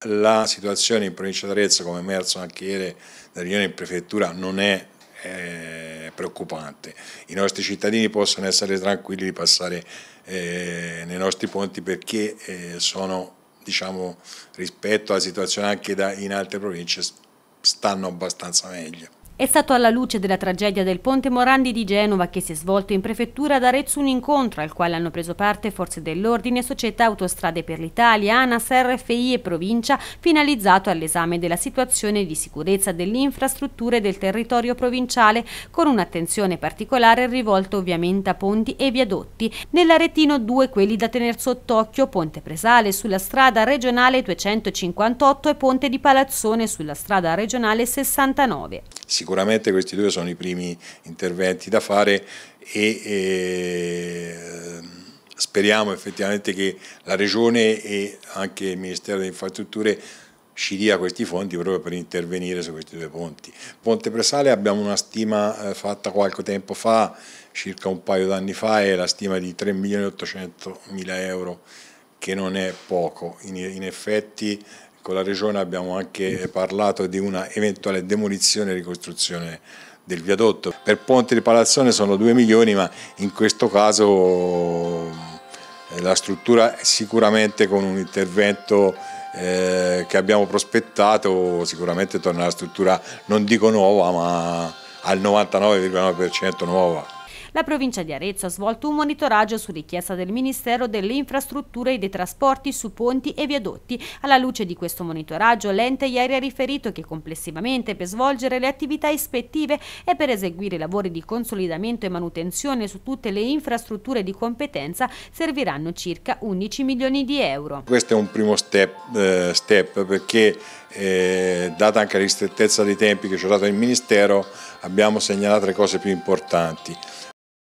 La situazione in provincia di Arezzo, come emerso anche ieri da riunione in prefettura, non è eh, preoccupante. I nostri cittadini possono essere tranquilli di passare eh, nei nostri ponti perché eh, sono, diciamo, rispetto alla situazione anche da, in altre province, stanno abbastanza meglio. È stato alla luce della tragedia del ponte Morandi di Genova che si è svolto in prefettura ad Arezzo un incontro al quale hanno preso parte forze dell'ordine, società Autostrade per l'Italia, ANAS, RFI e provincia, finalizzato all'esame della situazione di sicurezza delle infrastrutture del territorio provinciale, con un'attenzione particolare rivolta ovviamente a ponti e viadotti. Nell'Aretino due quelli da tenere sott'occhio, Ponte Presale sulla strada regionale 258 e Ponte di Palazzone sulla strada regionale 69. Sicuramente questi due sono i primi interventi da fare e, e speriamo effettivamente che la Regione e anche il Ministero delle Infrastrutture ci dia questi fondi proprio per intervenire su questi due ponti. Ponte Presale abbiamo una stima eh, fatta qualche tempo fa, circa un paio d'anni fa, è la stima di 3.800.000 euro che non è poco, in, effetti con la Regione abbiamo anche parlato di una eventuale demolizione e ricostruzione del viadotto. Per Ponte di Palazzone sono 2 milioni ma in questo caso eh, la struttura sicuramente con un intervento eh, che abbiamo prospettato sicuramente torna alla struttura non dico nuova ma al 99,9% nuova. La provincia di Arezzo ha svolto un monitoraggio su richiesta del Ministero delle Infrastrutture e dei Trasporti su ponti e viadotti. Alla luce di questo monitoraggio, l'ente ieri ha riferito che complessivamente per svolgere le attività ispettive e per eseguire lavori di consolidamento e manutenzione su tutte le infrastrutture di competenza serviranno circa 11 milioni di euro. Questo è un primo step, eh, step perché eh, data anche la ristrettezza dei tempi che ci ha dato il Ministero abbiamo segnalato le cose più importanti.